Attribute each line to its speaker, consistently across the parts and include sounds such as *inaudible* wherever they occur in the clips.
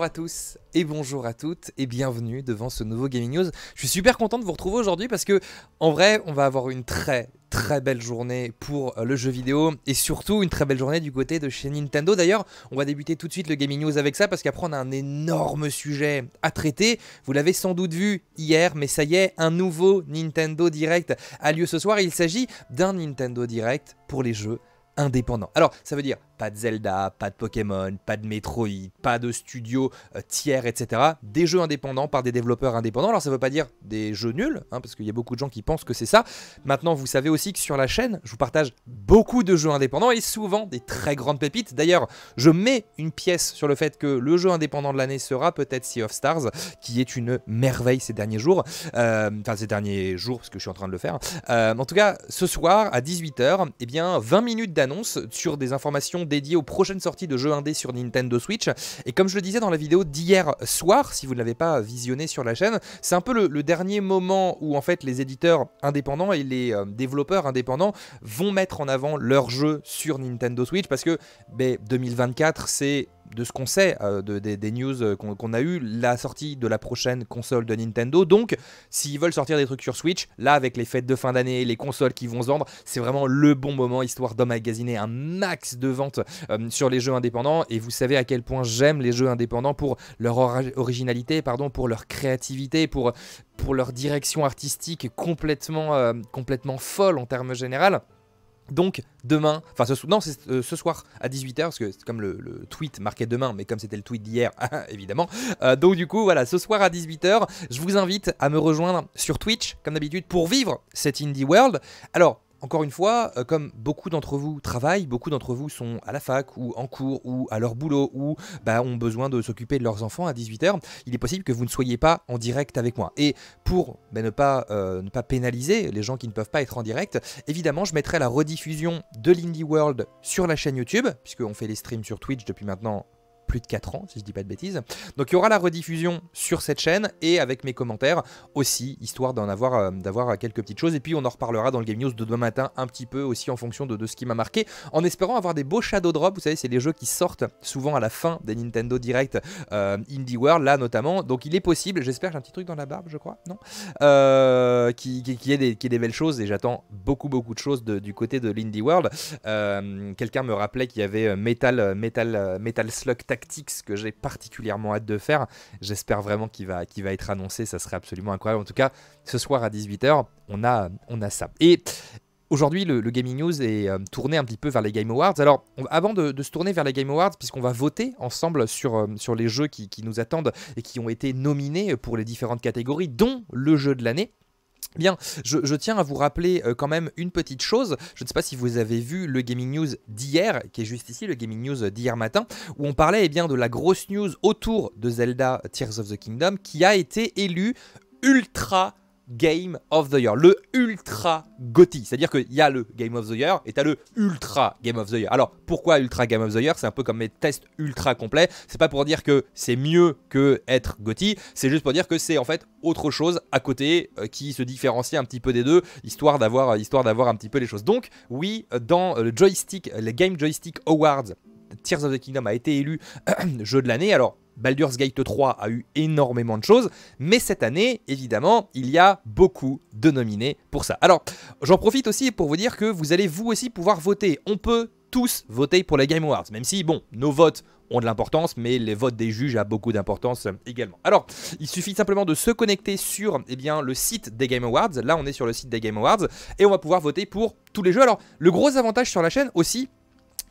Speaker 1: Bonjour à tous et bonjour à toutes et bienvenue devant ce nouveau Gaming News. Je suis super content de vous retrouver aujourd'hui parce que en vrai on va avoir une très très belle journée pour euh, le jeu vidéo et surtout une très belle journée du côté de chez Nintendo. D'ailleurs on va débuter tout de suite le Gaming News avec ça parce qu'après on a un énorme sujet à traiter. Vous l'avez sans doute vu hier mais ça y est un nouveau Nintendo Direct a lieu ce soir il s'agit d'un Nintendo Direct pour les jeux indépendants. Alors ça veut dire pas de Zelda, pas de Pokémon, pas de Metroid, pas de studio euh, tiers, etc. Des jeux indépendants par des développeurs indépendants. Alors ça veut pas dire des jeux nuls, hein, parce qu'il y a beaucoup de gens qui pensent que c'est ça. Maintenant, vous savez aussi que sur la chaîne, je vous partage beaucoup de jeux indépendants et souvent des très grandes pépites. D'ailleurs, je mets une pièce sur le fait que le jeu indépendant de l'année sera peut-être Sea of Stars, qui est une merveille ces derniers jours. Euh, enfin, ces derniers jours, parce que je suis en train de le faire. Euh, en tout cas, ce soir, à 18h, eh bien, 20 minutes d'annonce sur des informations dédié aux prochaines sorties de jeux indés sur Nintendo Switch. Et comme je le disais dans la vidéo d'hier soir, si vous ne l'avez pas visionné sur la chaîne, c'est un peu le, dernier moment où en fait les éditeurs indépendants et les euh, développeurs indépendants vont mettre en avant leurs jeux sur Nintendo Switch parce que 2024 ben, c'est de ce qu'on sait, euh, des, news euh, qu'on a eu, la sortie de la prochaine console de Nintendo. Donc, s'ils veulent sortir des trucs sur Switch, là, avec les fêtes de fin d'année, les consoles qui vont se vendre, c'est vraiment le bon moment, histoire d'emmagasiner un max de ventes euh, sur les jeux indépendants. Et vous savez à quel point j'aime les jeux indépendants pour leur originalité, pardon, pour leur créativité, pour, pour leur direction artistique complètement, complètement folle en termes général. Donc demain, enfin ce, non, euh, ce soir à 18h, parce que c'est comme le, tweet marqué demain, mais comme c'était le tweet d'hier, *laughs* évidemment. Euh, donc du coup, voilà, ce soir à 18h, je vous invite à me rejoindre sur Twitch, comme d'habitude, pour vivre cet Indie World. Alors, encore une fois, euh, comme beaucoup d'entre vous travaillent, beaucoup d'entre vous sont à la fac ou en cours ou à leur boulot ou bah, ont besoin de s'occuper de leurs enfants à 18h, il est possible que vous ne soyez pas en direct avec moi. Et pour bah, ne, pas, euh, ne pas pénaliser les gens qui ne peuvent pas être en direct, évidemment, je mettrai la rediffusion de l'Indie World sur la chaîne YouTube, puisqu'on fait les streams sur Twitch depuis maintenant plus de 4 ans, si je dis pas de bêtises. Donc il y aura la rediffusion sur cette chaîne et avec mes commentaires aussi, histoire d'en avoir, euh, d'avoir quelques petites choses. Et puis on en reparlera dans le Game News de demain matin un petit peu aussi en fonction de, ce qui m'a marqué, en espérant avoir des beaux Shadow Drop. Vous savez, c'est les jeux qui sortent souvent à la fin des Nintendo Direct euh, Indie World, là notamment. Donc il est possible, j'espère, j'ai un petit truc dans la barbe, je crois, non euh, qui, est des, qui des belles choses et j'attends beaucoup, beaucoup de choses du côté de l'Indie World. Quelqu'un me rappelait qu'il y avait Metal, Metal, Metal Slug Tactics que j'ai particulièrement hâte de faire. J'espère vraiment qu'il va, va être annoncé, ça serait absolument incroyable. En tout cas, ce soir à 18h, on a, on a ça. Et Aujourd'hui, le, Gaming News est euh, tourné un petit peu vers les Game Awards. Alors, avant de, se tourner vers les Game Awards, puisqu'on va voter ensemble sur, euh, sur les jeux qui nous attendent et qui ont été nominés pour les différentes catégories, dont le jeu de l'année, Bien, je, tiens à vous rappeler euh, quand même une petite chose. Je ne sais pas si vous avez vu le Gaming News d'hier, qui est juste ici, le Gaming News d'hier matin, où on parlait eh bien, de la grosse news autour de Zelda Tears of the Kingdom, qui a été élue ultra Game of the Year, le ultra GOTY. C'est-à-dire qu'il y a le Game of the Year et tu as le ultra Game of the Year. Alors pourquoi ultra Game of the Year C'est un peu comme mes tests ultra complets. C'est pas pour dire que c'est mieux que être GOTY, c'est juste pour dire que c'est en fait autre chose à côté euh, qui se différencie un petit peu des deux, histoire d'avoir euh, histoire d'avoir un petit peu les choses. Donc oui, euh, dans le joystick, les Game Joystick Awards, Tears of the Kingdom a été élu *clears throat* jeu de l'année. Alors Baldur's Gate 3 a eu énormément de choses, mais cette année, évidemment, il y a beaucoup de nominés pour ça. Alors, j'en profite aussi pour vous dire que vous allez vous aussi pouvoir voter. On peut tous voter pour les Game Awards, même si, bon, nos votes ont de l'importance, mais les votes des juges a beaucoup d'importance également. Alors, il suffit simplement de se connecter sur eh bien, le site des Game Awards. Là, on est sur le site des Game Awards et on va pouvoir voter pour tous les jeux. Alors, le gros avantage sur la chaîne aussi,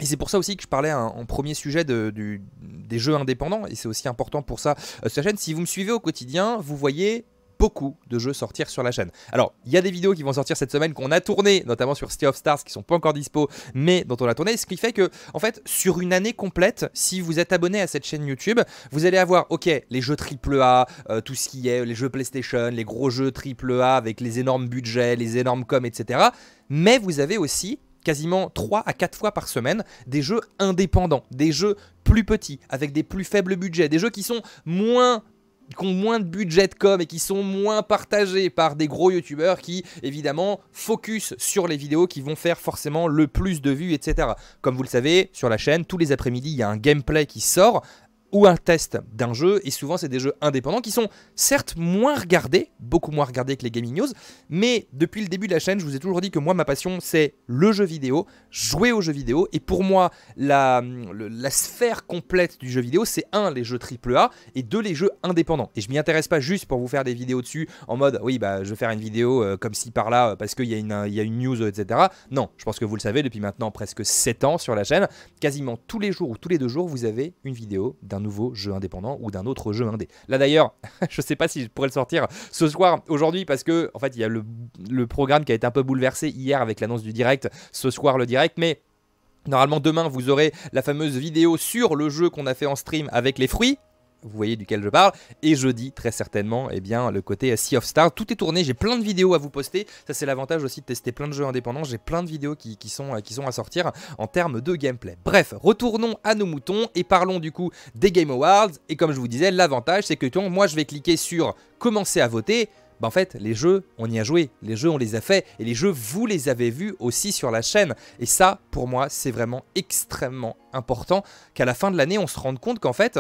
Speaker 1: et c'est pour ça aussi que je parlais en premier sujet du, des jeux indépendants, et c'est aussi important pour ça, euh, sur la chaîne, si vous me suivez au quotidien, vous voyez beaucoup de jeux sortir sur la chaîne. Alors, il y a des vidéos qui vont sortir cette semaine qu'on a tournées, notamment sur City of Stars, qui sont pas encore dispo, mais dont on a tourné, ce qui fait que, en fait, sur une année complète, si vous êtes abonné à cette chaîne YouTube, vous allez avoir, ok, les jeux AAA, A, euh, tout ce qui est les jeux PlayStation, les gros jeux AAA avec les énormes budgets, les énormes coms, etc. Mais vous avez aussi quasiment 3 à 4 fois par semaine des jeux indépendants, des jeux plus petits, avec des plus faibles budgets, des jeux qui sont moins qui ont moins de budget de com et qui sont moins partagés par des gros youtubeurs qui évidemment focus sur les vidéos qui vont faire forcément le plus de vues, etc. Comme vous le savez, sur la chaîne, tous les après-midi, il y a un gameplay qui sort ou un test d'un jeu, et souvent c'est des jeux indépendants qui sont certes moins regardés, beaucoup moins regardés que les gaming news, mais depuis le début de la chaîne, je vous ai toujours dit que moi ma passion c'est le jeu vidéo, jouer aux jeux vidéo, et pour moi la, la sphère complète du jeu vidéo c'est un les jeux triple A et deux les jeux indépendants. Et je m'y intéresse pas juste pour vous faire des vidéos dessus en mode oui bah je vais faire une vidéo euh, comme si par là parce qu'il y, une, y a une news etc. Non, je pense que vous le savez depuis maintenant presque 7 ans sur la chaîne, quasiment tous les jours ou tous les deux jours vous avez une vidéo d'un nouveau jeu indépendant ou d'un autre jeu indé. Là d'ailleurs, *laughs* je sais pas si je pourrais le sortir ce soir, aujourd'hui, parce que en fait il y a le, le programme qui a été un peu bouleversé hier avec l'annonce du direct, ce soir le direct, mais Normalement demain vous aurez la fameuse vidéo sur le jeu qu'on a fait en stream avec les fruits, vous voyez duquel je parle. Et je dis très certainement, eh bien, le côté Sea of Stars. Tout est tourné, j'ai plein de vidéos à vous poster. Ça, c'est l'avantage aussi de tester plein de jeux indépendants. J'ai plein de vidéos qui, sont, euh, qui sont à sortir en termes de gameplay. Bref, retournons à nos moutons et parlons du coup des Game Awards. Et comme je vous disais, l'avantage, c'est que moi, je vais cliquer sur commencer à voter. Bah en fait, les jeux, on y a joué, les jeux, on les a faits, et les jeux, vous les avez vus aussi sur la chaîne. Et ça, pour moi, c'est vraiment extrêmement important qu'à la fin de l'année, on se rende compte qu'en fait,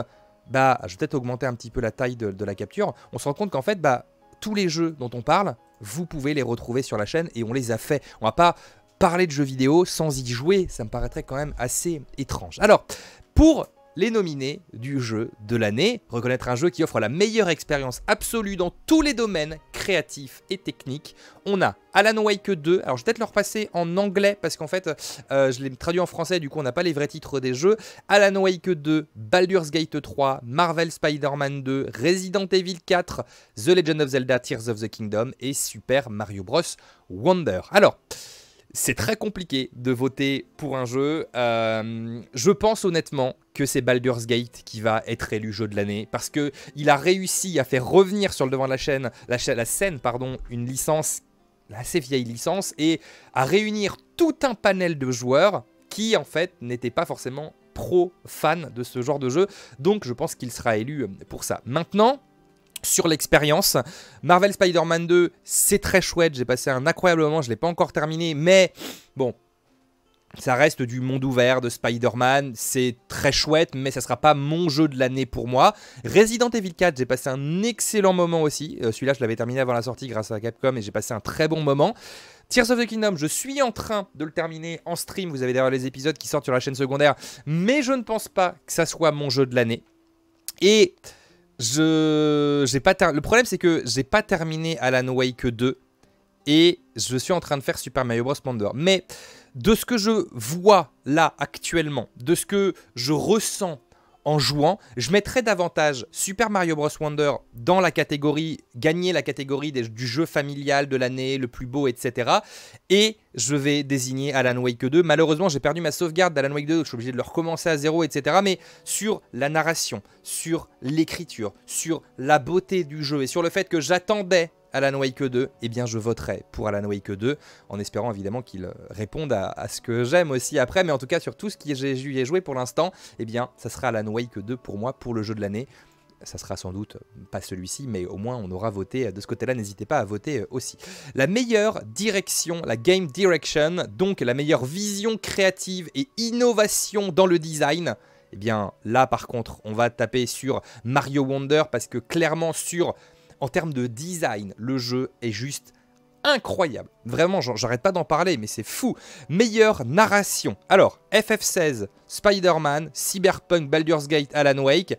Speaker 1: bah, je vais peut-être augmenter un petit peu la taille de, la capture, on se rend compte qu'en fait, bah, tous les jeux dont on parle, vous pouvez les retrouver sur la chaîne et on les a fait. On va pas parler de jeux vidéo sans y jouer, ça me paraîtrait quand même assez étrange. Alors, pour les nominés du jeu de l'année. Reconnaître un jeu qui offre la meilleure expérience absolue dans tous les domaines créatifs et techniques. On a Alan Wake 2. Alors, je vais peut-être le repasser en anglais parce qu'en fait, euh, je l'ai traduit en français, du coup, on n'a pas les vrais titres des jeux. Alan Wake 2, Baldur's Gate 3, Marvel Spider-Man 2, Resident Evil 4, The Legend of Zelda Tears of the Kingdom et Super Mario Bros. Wonder. Alors c'est très compliqué de voter pour un jeu. Euh, je pense honnêtement que c'est Baldur's Gate qui va être élu jeu de l'année parce que il a réussi à faire revenir sur le devant de la chaîne, la, la scène, pardon, une licence assez vieille licence et à réunir tout un panel de joueurs qui en fait n'étaient pas forcément pro fans de ce genre de jeu. Donc je pense qu'il sera élu pour ça. Maintenant, sur l'expérience. Marvel Spider-Man 2, c'est très chouette, j'ai passé un incroyable moment, je ne l'ai pas encore terminé, mais bon, ça reste du monde ouvert de Spider-Man, c'est très chouette, mais ça sera pas mon jeu de l'année pour moi. Resident Evil 4, j'ai passé un excellent moment aussi. Euh, celui-là, je l'avais terminé avant la sortie grâce à Capcom et j'ai passé un très bon moment. Tears of the Kingdom, je suis en train de le terminer en stream. Vous avez d'ailleurs les épisodes qui sortent sur la chaîne secondaire, mais je ne pense pas que ça soit mon jeu de l'année. Et je, j'ai pas Le problème, c'est que j'ai pas terminé Alan Wake 2 et je suis en train de faire Super Mario Bros. Wonder. Mais de ce que je vois là actuellement, de ce que je ressens en jouant. Je mettrais davantage Super Mario Bros. Wonder dans la catégorie, gagner la catégorie du jeu familial de l'année, le plus beau, etc. Et je vais désigner Alan Wake 2. Malheureusement, j'ai perdu ma sauvegarde d'Alan Wake 2, donc je suis obligé de le recommencer à zéro, etc. Mais sur la narration, sur l'écriture, sur la beauté du jeu et sur le fait que j'attendais Alan Wake 2, eh bien je voterai pour Alan Wake 2, en espérant évidemment qu'il euh, réponde à, ce que j'aime aussi après, mais en tout cas sur tout ce que j'ai joué pour l'instant, eh bien ça sera Alan Wake 2 pour moi, pour le jeu de l'année. Ça sera sans doute pas celui-ci, mais au moins on aura voté euh, de ce côté-là. N'hésitez pas à voter euh, aussi. La meilleure direction, la game direction, donc la meilleure vision créative et innovation dans le design, eh bien là par contre on va taper sur Mario Wonder parce que clairement sur en termes de design, le jeu est juste incroyable. Vraiment, j'arrête pas d'en parler, mais c'est fou. Meilleure narration. Alors, FF16, Spider-Man, Cyberpunk, Baldur's Gate, Alan Wake.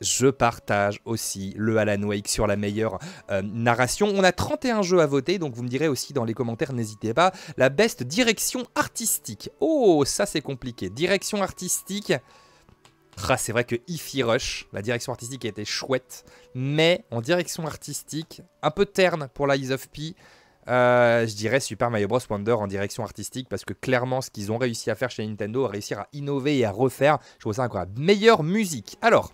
Speaker 1: Je partage aussi le Alan Wake sur la meilleure euh, narration. On a 31 jeux à voter, donc vous me direz aussi dans les commentaires, n'hésitez pas. La best direction artistique. Oh, ça c'est compliqué. Direction artistique. Ah, c'est vrai que Ify Rush, la direction artistique a été chouette, mais en direction artistique, un peu terne pour la ease of P. Euh, je dirais Super Mario Bros. Wonder en direction artistique parce que clairement ce qu'ils ont réussi à faire chez Nintendo, à réussir à innover et à refaire, je trouve ça incroyable. Meilleure musique. Alors,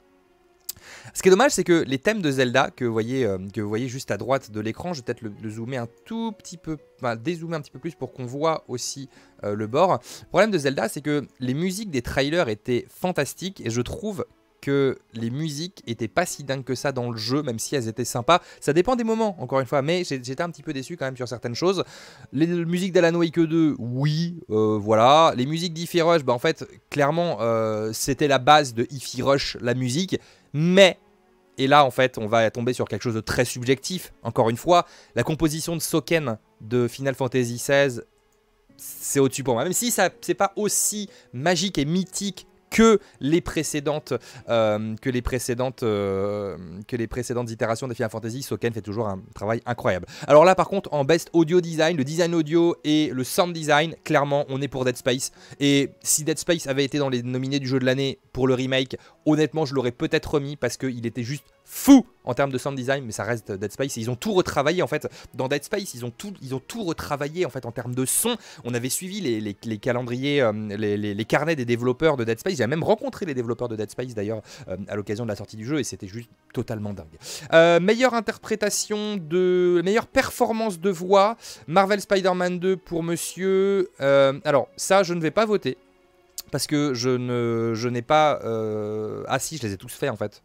Speaker 1: ce qui est dommage, c'est que les thèmes de Zelda, que vous voyez, euh, que vous voyez juste à droite de l'écran, je vais peut-être le, zoomer un tout petit peu, dézoomer un petit peu plus pour qu'on voit aussi euh, le bord. Le problème de Zelda, c'est que les musiques des trailers étaient fantastiques et je trouve que les musiques étaient pas si dingues que ça dans le jeu, même si elles étaient sympas. Ça dépend des moments, encore une fois, mais j'étais un petit peu déçu quand même sur certaines choses. Les musiques d'Alan Wake 2, oui, euh, voilà. Les musiques d'Ifi Rush, bah en fait, clairement, euh, c'était la base de Ify Rush, la musique, mais et là, en fait, on va tomber sur quelque chose de très subjectif. Encore une fois, la composition de Soken de Final Fantasy XVI, c'est au-dessus pour moi. Même si ça, c'est pas aussi magique et mythique que les précédentes, euh, que les précédentes, euh, que les précédentes itérations de Final Fantasy. Soken fait toujours un travail incroyable. Alors là, par contre, en best audio design, le design audio et le sound design, clairement, on est pour Dead Space. Et si Dead Space avait été dans les nominés du jeu de l'année pour le remake, honnêtement, je l'aurais peut-être remis parce qu'il était juste fou en termes de sound design, mais ça reste Dead Space. ils ont tout retravaillé en fait. Dans Dead Space, ils ont tout, ils ont tout retravaillé en fait en termes de son. On avait suivi les, calendriers, euh, les, carnets des développeurs de Dead Space. J'ai même rencontré les développeurs de Dead Space d'ailleurs euh, à l'occasion de la sortie du jeu et c'était juste totalement dingue. Euh, meilleure interprétation de, meilleure performance de voix, Marvel Spider-Man 2 pour Monsieur. alors ça, je ne vais pas voter. Parce que je ne, je n'ai pas. ah si, je les ai tous faits en fait.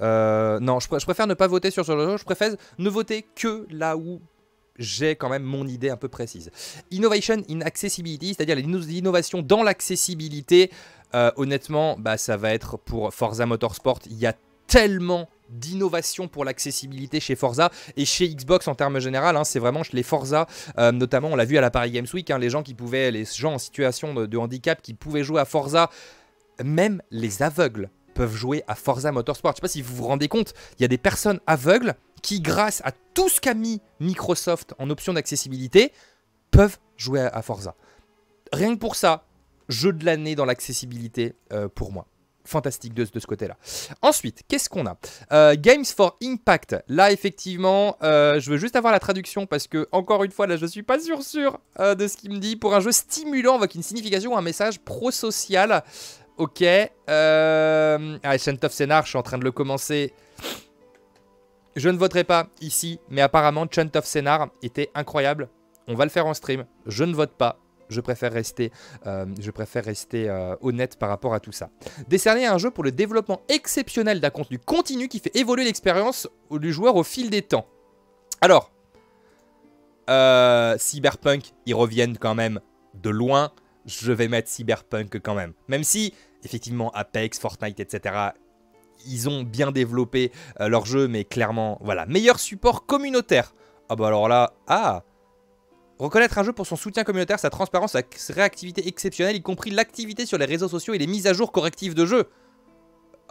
Speaker 1: Euh, non, je, préfère ne pas voter sur ce choses je préfère ne voter que là où j'ai quand même mon idée un peu précise. Innovation in accessibility, c'est-à-dire l'innovation dans l'accessibilité, euh, honnêtement, bah, ça va être pour Forza Motorsport, il y a tellement d'innovation pour l'accessibilité chez Forza et chez Xbox en termes généraux. Hein, c'est vraiment les Forza, euh, notamment on l'a vu à la Paris Games Week, hein, les gens qui pouvaient, les gens en situation de handicap qui pouvaient jouer à Forza, même les aveugles peuvent jouer à Forza Motorsport. Je sais pas si vous vous rendez compte, il y a des personnes aveugles qui, grâce à tout ce qu'a mis Microsoft en option d'accessibilité, peuvent jouer à, Forza. Rien que pour ça, jeu de l'année dans l'accessibilité euh, pour moi. Fantastique de, ce côté-là. Ensuite, qu'est-ce qu'on a euh, Games for Impact. Là, effectivement, euh, je veux juste avoir la traduction parce que, encore une fois, là, je suis pas sûr sûr de ce qu'il me dit. Pour un jeu stimulant avec une signification ou un message pro-social, Ok. Euh... Ah, of Senar, je suis en train de le commencer. Je ne voterai pas ici, mais apparemment, Chant of Senar était incroyable. On va le faire en stream. Je ne vote pas. Je préfère rester, euh, je préfère rester euh, honnête par rapport à tout ça. Décerner un jeu pour le développement exceptionnel d'un contenu continu qui fait évoluer l'expérience du joueur au fil des temps. Alors, euh, Cyberpunk, ils reviennent quand même de loin je vais mettre Cyberpunk quand même. Même si, effectivement, Apex, Fortnite, etc., ils ont bien développé euh, leur jeu, mais clairement, voilà. Meilleur support communautaire. Ah bah alors là, ah Reconnaître un jeu pour son soutien communautaire, sa transparence, sa réactivité exceptionnelle, y compris l'activité sur les réseaux sociaux et les mises à jour correctives de jeu.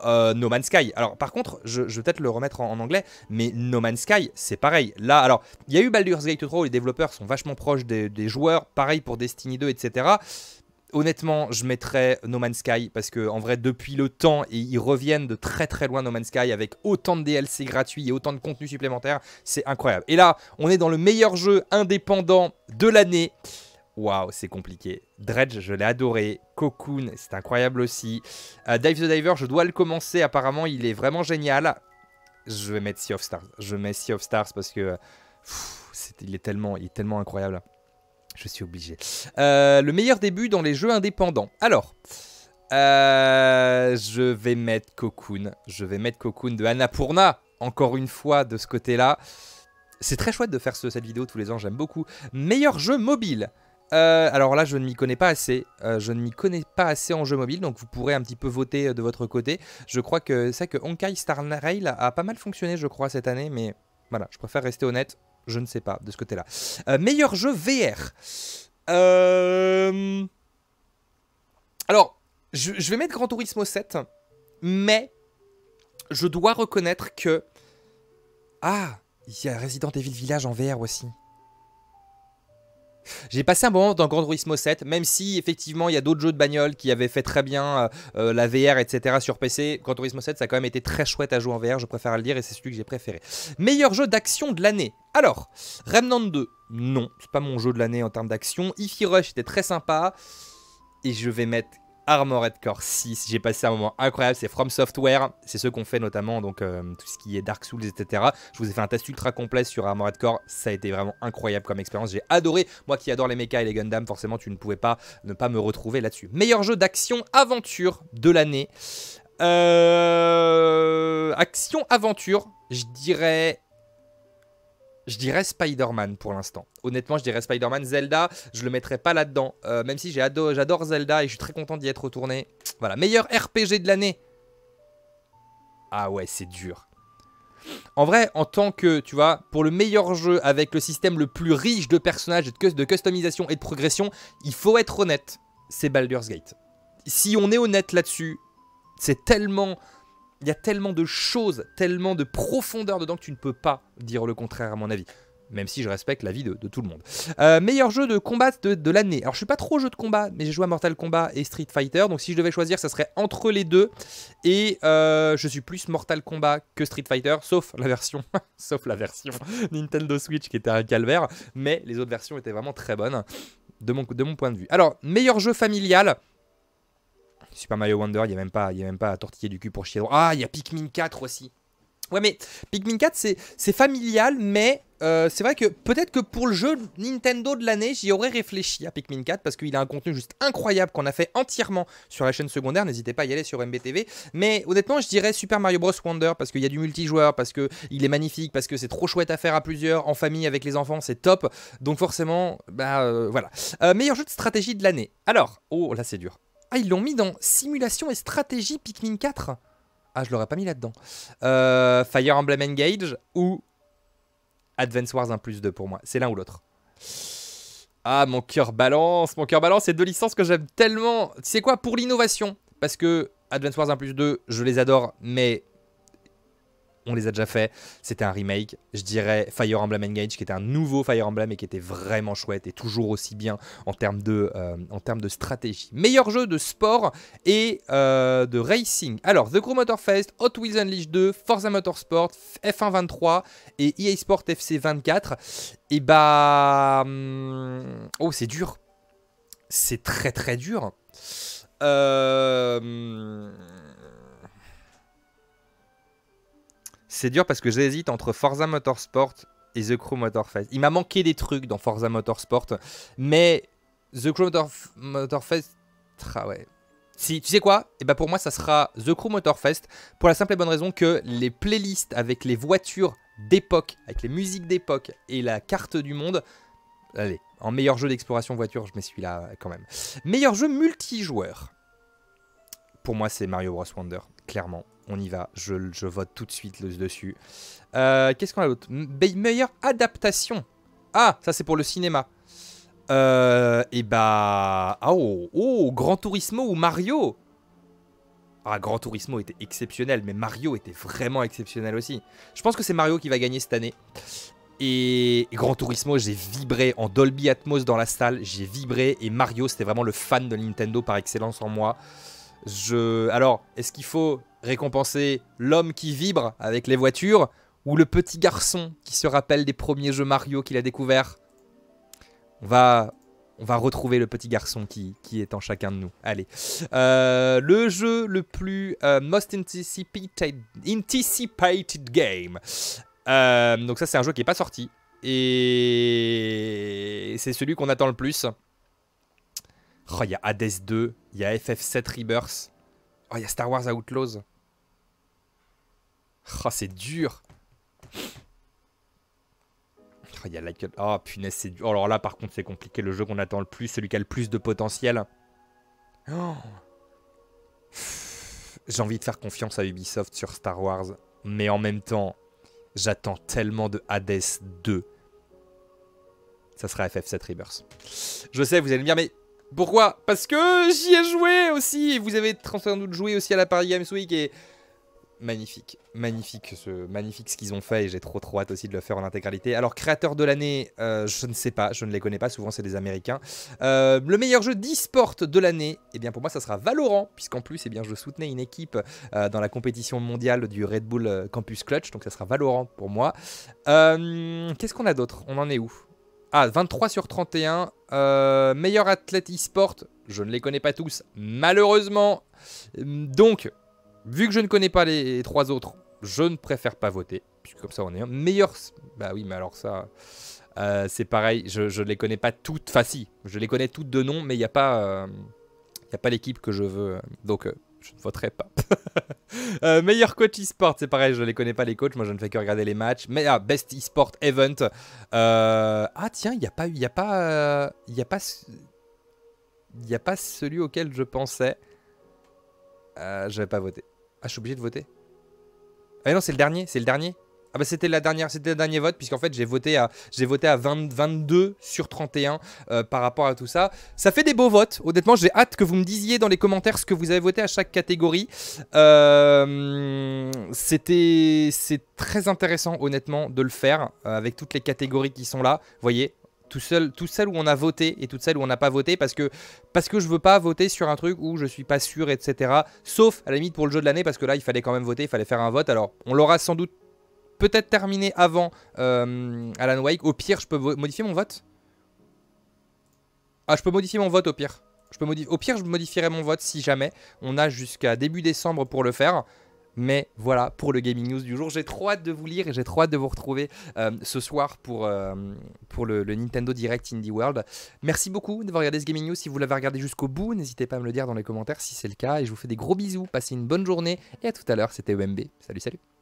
Speaker 1: Euh, no Man's Sky. Alors par contre, je, vais peut-être le remettre en, anglais, mais No Man's Sky, c'est pareil. Là, alors, il y a eu Baldur's Gate 3 où les développeurs sont vachement proches des, joueurs, pareil pour Destiny 2, etc. Honnêtement, je mettrais No Man's Sky parce que en vrai, depuis le temps, ils reviennent de très très loin No Man's Sky avec autant de DLC gratuits et autant de contenu supplémentaire, c'est incroyable. Et là, on est dans le meilleur jeu indépendant de l'année waouh, c'est compliqué. Dredge, je l'ai adoré. Cocoon, c'est incroyable aussi. Euh, Dive the Diver, je dois le commencer. Apparemment, il est vraiment génial. Je vais mettre Sea of Stars. Je mets Sea of Stars parce que il, est tellement, il est tellement incroyable. Je suis obligé. Euh, le meilleur début dans les jeux indépendants. Alors, euh, je vais mettre Cocoon. Je vais mettre Cocoon de Annapurna. Encore une fois, de ce côté-là. C'est très chouette de faire cette vidéo tous les ans, j'aime beaucoup. Meilleur jeu mobile. Euh, alors là, je ne m'y connais pas assez. Euh, je ne m'y connais pas assez en jeu mobile, donc vous pourrez un petit peu voter euh, de votre côté. Je crois que ça que Honkai Star Rail a, pas mal fonctionné, je crois, cette année, mais voilà, je préfère rester honnête. Je ne sais pas de ce côté-là. meilleur jeu VR. Alors, je, vais mettre Tourisme au 7, mais je dois reconnaître que... Ah, il y a Resident Evil Village en VR aussi. J'ai passé un moment dans Grand Turismo 7, même si effectivement il y a d'autres jeux de bagnole qui avaient fait très bien euh, euh, la VR, etc. sur PC. Grand Turismo 7, ça a quand même été très chouette à jouer en VR, je préfère le dire, et c'est celui que j'ai préféré. Meilleur jeu d'action de l'année. Alors, Remnant 2, non, c'est pas mon jeu de l'année en termes d'action. Ify Rush était très sympa, et je vais mettre Armored Core 6. J'ai passé un moment incroyable, c'est From Software, c'est ce qu'on fait notamment, donc euh, tout ce qui est Dark Souls, etc. Je vous ai fait un test ultra complet sur Armored Core, ça a été vraiment incroyable comme expérience, j'ai adoré. Moi qui adore les mechas et les Gundam, forcément tu ne pouvais pas ne pas me retrouver là-dessus. Meilleur jeu d'action-aventure de l'année. Euh... Action-aventure, je dirais je dirais Spider-Man pour l'instant. Honnêtement, je dirais Spider-Man. Zelda, je le mettrais pas là-dedans. Euh, même si j'adore Zelda et je suis très content d'y être retourné. Voilà, meilleur RPG de l'année. Ah ouais, c'est dur. En vrai, en tant que, tu vois, pour le meilleur jeu avec le système le plus riche de personnages, de customisation et de progression, il faut être honnête, c'est Baldur's Gate. Si on est honnête là-dessus, c'est tellement il y a tellement de choses, tellement de profondeur dedans que tu ne peux pas dire le contraire à mon avis. Même si je respecte l'avis de, tout le monde. Euh, meilleur jeu de combat de, l'année. Alors je suis pas trop jeu de combat, mais j'ai joué à Mortal Kombat et Street Fighter. Donc si je devais choisir, ça serait entre les deux. Et euh, je suis plus Mortal Kombat que Street Fighter, sauf la version, *laughs* sauf la version *laughs* Nintendo Switch qui était un calvaire. Mais les autres versions étaient vraiment très bonnes de mon point de vue. Alors meilleur jeu familial. Super Mario Wonder, il n'y a, même pas, y a même pas à tortiller du cul pour chier. Ah, il y a Pikmin 4 aussi. Ouais, mais Pikmin 4, c'est familial, mais euh, c'est vrai que peut-être que pour le jeu Nintendo de l'année, j'y aurais réfléchi à Pikmin 4 parce qu'il a un contenu juste incroyable qu'on a fait entièrement sur la chaîne secondaire. N'hésitez pas à y aller sur MBTV. Mais honnêtement, je dirais Super Mario Bros. Wonder parce qu'il y a du multijoueur, parce qu'il est magnifique, parce que c'est trop chouette à faire à plusieurs, en famille, avec les enfants, c'est top. Donc forcément, bah euh, voilà. Euh, meilleur jeu de stratégie de l'année. Alors, oh là, c'est dur. Ah, ils l'ont mis dans Simulation et Stratégie Pikmin 4 Ah, je l'aurais pas mis là-dedans. Euh, Fire Emblem Engage ou Advance Wars 1 plus 2 pour moi. C'est l'un ou l'autre. Ah, mon cœur balance, mon cœur balance, c'est deux licences que j'aime tellement. C'est quoi Pour l'innovation. Parce que Advance Wars 1 plus 2, je les adore, mais on les a déjà fait. C'était un remake. Je dirais Fire Emblem Engage, qui était un nouveau Fire Emblem et qui était vraiment chouette et toujours aussi bien en termes de, euh, en termes de stratégie. Meilleur jeu de sport et euh, de racing. Alors, The Crew Motor Fest, Hot Wheels Unleashed 2, Forza Motorsport, F1 23 et EA Sport FC 24. Et bah. Hmm, oh, c'est dur. C'est très très dur. Euh. Hmm, C'est dur parce que j'hésite entre Forza Motorsport et The Crew Motorfest. Il m'a manqué des trucs dans Forza Motorsport, mais The Crew Motor Motorfest. Ah ouais. Si, tu sais quoi Et eh ben pour moi, ça sera The Crew Motorfest pour la simple et bonne raison que les playlists avec les voitures d'époque, avec les musiques d'époque et la carte du monde. Allez, en meilleur jeu d'exploration voiture, je m'y suis là quand même. Meilleur jeu multijoueur. Pour moi, c'est Mario Bros. Wonder, clairement on y va. Je, vote tout de suite le dessus. Euh, qu'est-ce qu'on a d'autre Meilleure adaptation. Ah, ça c'est pour le cinéma. Euh, et bah... Ah, oh, oh, Grand Turismo ou Mario Ah, Grand Turismo était exceptionnel, mais Mario était vraiment exceptionnel aussi. Je pense que c'est Mario qui va gagner cette année. Et, Grand Turismo, j'ai vibré en Dolby Atmos dans la salle, j'ai vibré, et Mario, c'était vraiment le fan de Nintendo par excellence en moi. Je... Alors, est-ce qu'il faut récompenser l'homme qui vibre avec les voitures ou le petit garçon qui se rappelle des premiers jeux Mario qu'il a découvert on va, on va retrouver le petit garçon qui, qui est en chacun de nous. Allez. Euh, le jeu le plus euh, most anticipated, game. Euh, donc ça c'est un jeu qui est pas sorti. Et c'est celui qu'on attend le plus. Oh, il y a Hades 2, il y a FF7 Rebirth, oh, il y a Star Wars Outlaws. Oh, c'est dur. Oh, y a la Oh, punaise, c'est dur. Oh, alors là, par contre, c'est compliqué. Le jeu qu'on attend le plus, celui qui a le plus de potentiel. Oh. J'ai envie de faire confiance à Ubisoft sur Star Wars. Mais en même temps, j'attends tellement de Hades 2. Ça sera FF7 Rebirth. Je sais, vous allez me dire, mais pourquoi Parce que j'y ai joué aussi. vous avez sans doute de jouer aussi à la Paris Games Week. Et magnifique, magnifique ce magnifique ce qu'ils ont fait et j'ai trop trop hâte aussi de le faire en intégralité. Alors créateur de l'année, euh, je ne sais pas, je ne les connais pas, souvent c'est des Américains. Euh, le meilleur jeu d'e-sport de l'année, et eh bien pour moi ça sera Valorant puisqu'en plus eh bien je soutenais une équipe euh, dans la compétition mondiale du Red Bull Campus Clutch, donc ça sera Valorant pour moi. Qu'est-ce qu'on a d'autre On en est où ah, 23 sur 31. meilleur athlète e-sport. Je ne les connais pas tous, malheureusement. Hum, donc, Vu que je ne connais pas les, trois autres, je ne préfère pas voter, puisque comme ça on est un meilleur. Bah oui, mais alors ça, euh, c'est pareil, je ne les connais pas toutes. Enfin, si, je les connais toutes de nom, mais il n'y a pas, euh, y a pas l'équipe que je veux. Donc, euh, je ne voterai pas. *laughs* meilleur coach e-sport, c'est pareil, je ne les connais pas les coachs, moi je ne fais que regarder les matchs. Mais ah, best e-sport event. ah, tiens, il n'y a pas. Il n'y a pas. Il a pas. Il a pas celui auquel je pensais. je vais pas voter. Ah, je suis obligé de voter. Ah non, c'est le dernier, c'est le dernier. Ah bah c'était la dernière, c'était le dernier vote puisqu'en fait j'ai voté à j'ai voté à 20, 22 sur 31 euh, par rapport à tout ça. Ça fait des beaux votes. Honnêtement, j'ai hâte que vous me disiez dans les commentaires ce que vous avez voté à chaque catégorie. Euh, c'était c'est très intéressant honnêtement de le faire euh, avec toutes les catégories qui sont là. voyez, tout seul, toutes celles où on a voté et toutes celles où on n'a pas voté, parce que, parce que je veux pas voter sur un truc où je suis pas sûr, etc. Sauf à la limite pour le jeu de l'année, parce que là il fallait quand même voter, il fallait faire un vote. Alors on l'aura sans doute peut-être terminé avant euh, Alan Wake. Au pire, je peux modifier mon vote Ah, je peux modifier mon vote au pire. Je peux au pire, je modifierai mon vote si jamais. On a jusqu'à début décembre pour le faire. Mais voilà pour le gaming news du jour. J'ai trop hâte de vous lire et j'ai trop hâte de vous retrouver euh, ce soir pour, euh, pour le, le, Nintendo Direct Indie World. Merci beaucoup d'avoir regardé ce gaming news. Si vous l'avez regardé jusqu'au bout, n'hésitez pas à me le dire dans les commentaires si c'est le cas. Et je vous fais des gros bisous. Passez une bonne journée et à tout à l'heure. C'était EMB. Salut, salut.